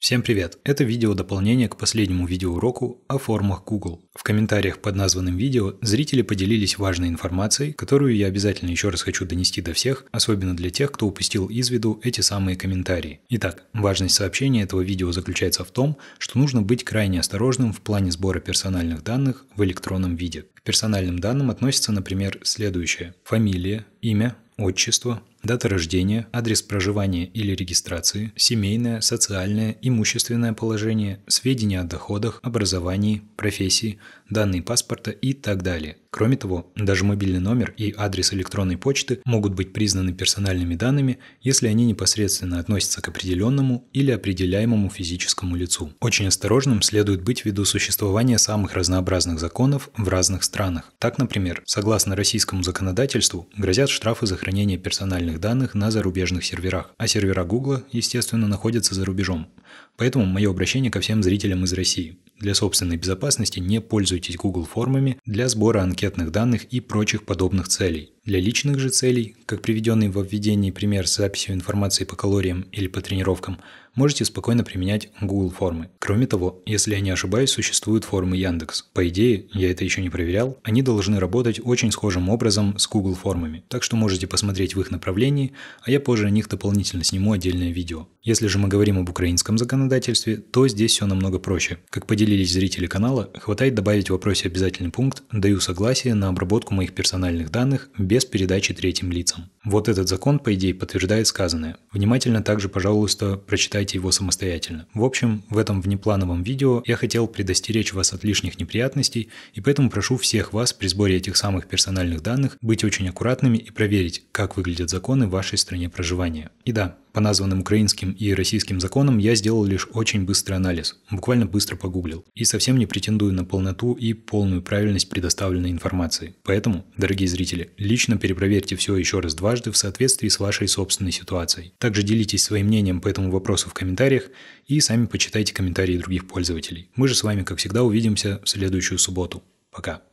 Всем привет! Это видео дополнение к последнему видеоуроку о формах Google. В комментариях под названным видео зрители поделились важной информацией, которую я обязательно еще раз хочу донести до всех, особенно для тех, кто упустил из виду эти самые комментарии. Итак, важность сообщения этого видео заключается в том, что нужно быть крайне осторожным в плане сбора персональных данных в электронном виде. К персональным данным относятся, например, следующее. Фамилия, имя, отчество, дата рождения, адрес проживания или регистрации, семейное, социальное, имущественное положение, сведения о доходах, образовании, профессии, данные паспорта и так далее. Кроме того, даже мобильный номер и адрес электронной почты могут быть признаны персональными данными, если они непосредственно относятся к определенному или определяемому физическому лицу. Очень осторожным следует быть ввиду существования самых разнообразных законов в разных странах. Так, например, согласно российскому законодательству, грозят штрафы за хранение персональных локальных данных на зарубежных серверах, а сервера Google, естественно, находятся за рубежом. Поэтому мое обращение ко всем зрителям из России. Для собственной безопасности не пользуйтесь Google формами для сбора анкетных данных и прочих подобных целей. Для личных же целей, как приведенный во введении пример с записью информации по калориям или по тренировкам, можете спокойно применять Google формы. Кроме того, если я не ошибаюсь, существуют формы Яндекс. По идее, я это еще не проверял, они должны работать очень схожим образом с Google формами, так что можете посмотреть в их направлении, а я позже о них дополнительно сниму отдельное видео. Если же мы говорим об украинском законодательстве, то здесь все намного проще. Как поделились зрители канала, хватает добавить в вопросе обязательный пункт «Даю согласие на обработку моих персональных данных без передачи третьим лицам». Вот этот закон, по идее, подтверждает сказанное. Внимательно также, пожалуйста, прочитайте решайте его самостоятельно. В общем, в этом внеплановом видео я хотел предостеречь вас от лишних неприятностей, и поэтому прошу всех вас при сборе этих самых персональных данных быть очень аккуратными и проверить, как выглядят законы в вашей стране проживания. И да, по названным украинским и российским законам я сделал лишь очень быстрый анализ, буквально быстро погуглил, и совсем не претендую на полноту и полную правильность предоставленной информации. Поэтому, дорогие зрители, лично перепроверьте все еще раз дважды в соответствии с вашей собственной ситуацией. Также делитесь своим мнением по этому вопросу в комментариях и сами почитайте комментарии других пользователей. Мы же с вами, как всегда, увидимся в следующую субботу. Пока.